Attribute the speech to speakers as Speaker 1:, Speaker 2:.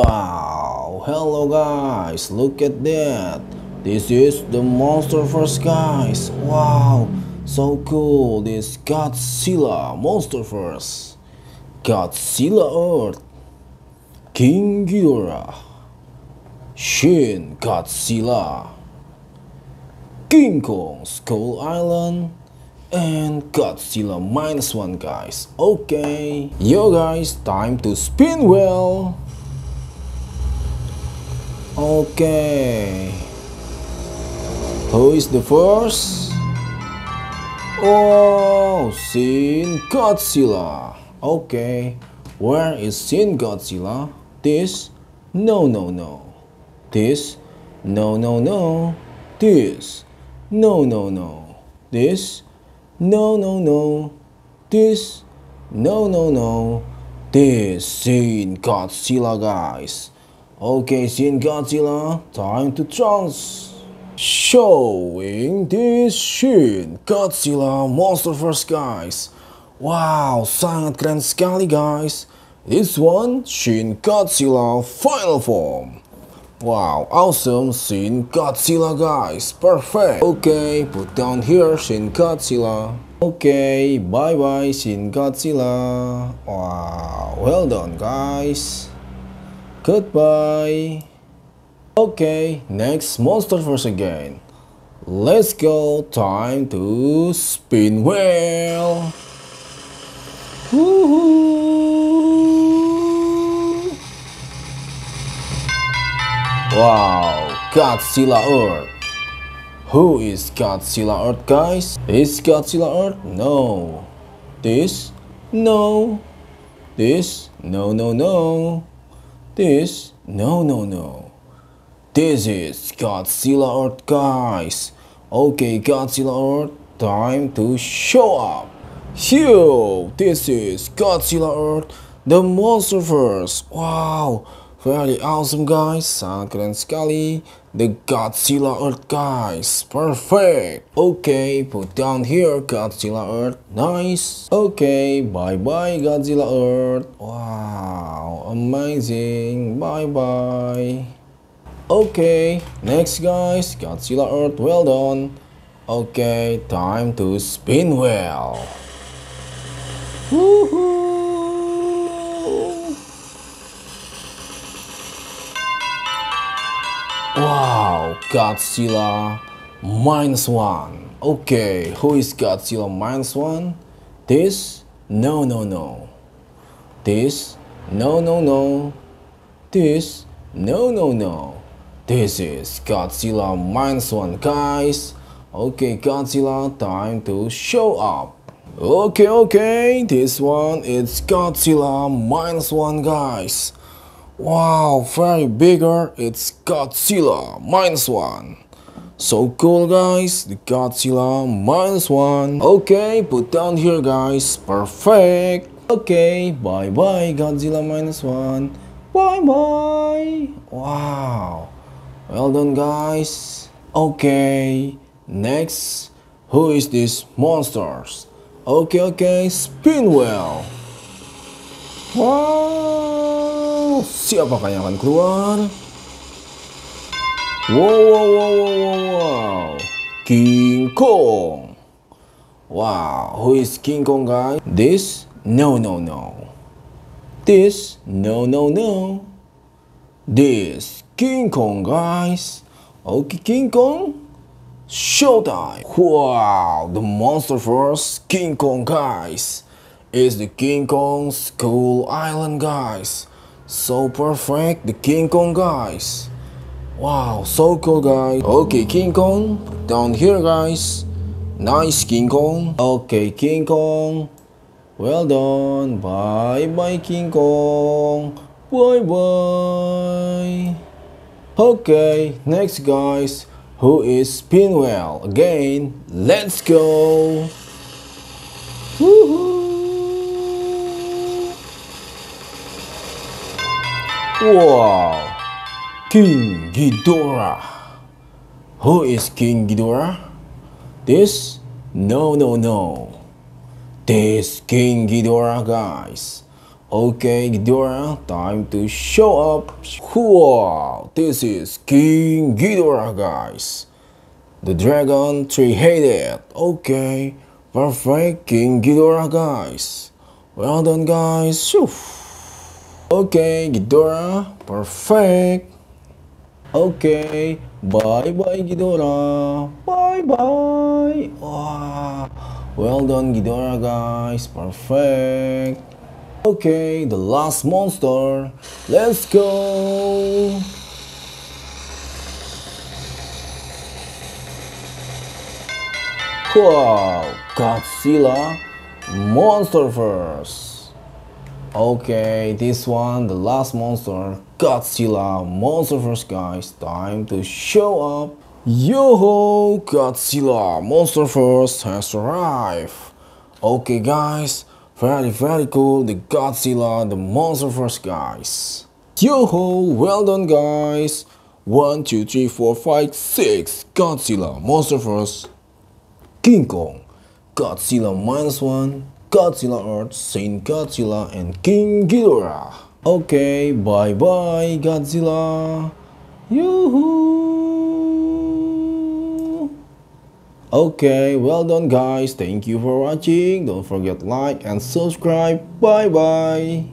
Speaker 1: Wow, hello guys, look at that. This is the monster first guys. Wow, so cool. This Godzilla monster first. Godzilla Earth. King Ghidorah. Shin Godzilla. King Kong Skull Island and Godzilla minus one guys okay yo guys time to spin well Okay. Who is the first? Oh, Sin Godzilla. Okay. Where is Sin Godzilla? This? No, no, no. This? No, no, no. This? No, no, no. This? No, no, no. This? No, no, no. This Sin Godzilla, guys. Okay, Shin Godzilla, time to trance. Showing this Shin Godzilla monster for guys. Wow, sangat keren sekali guys. This one, Shin Godzilla Final Form. Wow, awesome Shin Godzilla guys, perfect. Okay, put down here Shin Godzilla. Okay, bye bye Shin Godzilla. Wow, well done guys. Goodbye. Okay, next monster verse again. Let's go, time to spin wheel. Wow, Godzilla Earth. Who is Godzilla Earth, guys? Is Godzilla Earth? No. This? No. This? No, no, no. This? No, no, no. This is Godzilla Earth, guys. Okay, Godzilla Earth, time to show up. Here, this is Godzilla Earth, the Monsterverse. Wow, very awesome, guys. Sangat keren sekali. The Godzilla Earth, guys. Perfect. Okay, put down here Godzilla Earth. Nice. Okay, bye-bye Godzilla Earth. Wow amazing. Bye bye. Okay, next guys, Godzilla Earth, well done. Okay, time to spin well. Woohoo! Wow, Godzilla minus one. Okay, who is Godzilla minus one? This? No, no, no. This? No, no, no. This, no, no, no. This is Godzilla minus one, guys. Okay, Godzilla, time to show up. Okay, okay, this one is Godzilla minus one, guys. Wow, very bigger, it's Godzilla minus one. So cool guys, the Godzilla minus one. Okay, put down here guys, perfect. okay, bye-bye Godzilla Minus One. Bye-bye. Wow. Well done, guys. Okay, next. Who is this monsters? Okay, okay, Spinwell. Wow. Siapakah yang akan keluar? Wow, wow, wow, wow, wow. King Kong. Wow, who is King Kong, guys? This no, no, no. This, no, no, no. This, King Kong, guys. Okay, King Kong, showtime. Wow, the monster force, King Kong, guys. Is the King Kong School Island, guys. So perfect, the King Kong, guys. Wow, so cool, guys. Okay, King Kong, down here, guys. Nice King Kong. Okay, King Kong. Well done. Bye-bye, King Kong. Bye-bye. Okay, next guys. Who is Spinwell? Again, let's go. Wow. King Ghidorah. Who is King Ghidorah? This? No, no, no. This King Ghidorah, guys. Okay, Ghidorah, time to show up. Cool, this is King Ghidorah, guys. The dragon three-headed. Okay, perfect King Ghidorah, guys. Well done, guys. Okay, Ghidorah, perfect. Okay, bye-bye, Ghidorah. Bye-bye. Wow. Well done Ghidorah guys, perfect. Okay, the last monster. Let's go! Wow, Godzilla Monster First. Okay, this one, the last monster, Godzilla Monster First, guys. Time to show up. Yo ho, Godzilla Monster Force has arrived. Okay, guys, very very cool. The Godzilla, the Monster Force guys. Yo ho, well done, guys. One, two, three, four, five, six. Godzilla Monster Force, King Kong, Godzilla minus one, Godzilla Earth, Saint Godzilla, and King Ghidorah. Okay, bye bye, Godzilla. Yoo Okay, well done guys. Thank you for watching. Don't forget like and subscribe. Bye bye.